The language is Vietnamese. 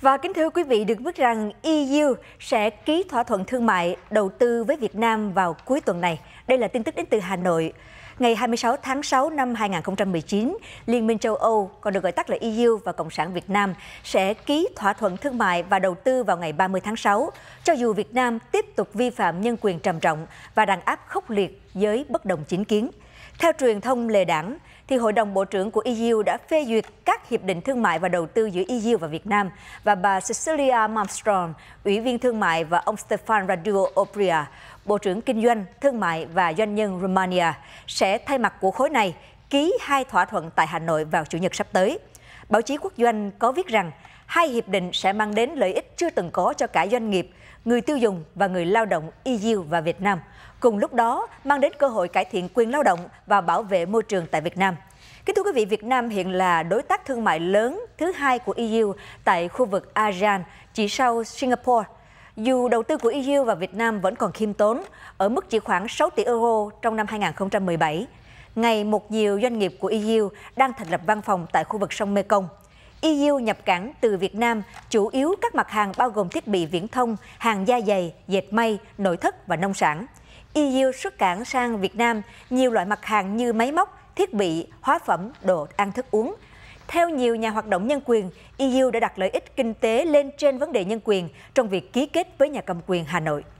Và kính thưa quý vị, được biết rằng EU sẽ ký thỏa thuận thương mại đầu tư với Việt Nam vào cuối tuần này. Đây là tin tức đến từ Hà Nội. Ngày 26 tháng 6 năm 2019, Liên minh châu Âu, còn được gọi tắt là EU và Cộng sản Việt Nam, sẽ ký thỏa thuận thương mại và đầu tư vào ngày 30 tháng 6, cho dù Việt Nam tiếp tục vi phạm nhân quyền trầm trọng và đàn áp khốc liệt với bất đồng chính kiến. Theo truyền thông lề đảng, thì Hội đồng Bộ trưởng của EU đã phê duyệt các hiệp định thương mại và đầu tư giữa EU và Việt Nam và bà Cecilia Malmström, Ủy viên Thương mại và ông Stefan Radu Opria, Bộ trưởng Kinh doanh, Thương mại và Doanh nhân Romania, sẽ thay mặt của khối này ký hai thỏa thuận tại Hà Nội vào Chủ nhật sắp tới. Báo chí quốc doanh có viết rằng hai hiệp định sẽ mang đến lợi ích chưa từng có cho cả doanh nghiệp, người tiêu dùng và người lao động EU và Việt Nam – cùng lúc đó mang đến cơ hội cải thiện quyền lao động và bảo vệ môi trường tại Việt Nam. Kính thưa quý vị, Việt Nam hiện là đối tác thương mại lớn thứ hai của EU tại khu vực ASEAN, chỉ sau Singapore. Dù đầu tư của EU và Việt Nam vẫn còn khiêm tốn, ở mức chỉ khoảng 6 tỷ euro trong năm 2017, ngày một nhiều doanh nghiệp của EU đang thành lập văn phòng tại khu vực sông Mekong. EU nhập cảng từ Việt Nam chủ yếu các mặt hàng bao gồm thiết bị viễn thông, hàng da dày, dệt may, nội thất và nông sản. EU xuất cảng sang Việt Nam nhiều loại mặt hàng như máy móc, thiết bị, hóa phẩm, đồ ăn thức uống. Theo nhiều nhà hoạt động nhân quyền, EU đã đặt lợi ích kinh tế lên trên vấn đề nhân quyền trong việc ký kết với nhà cầm quyền Hà Nội.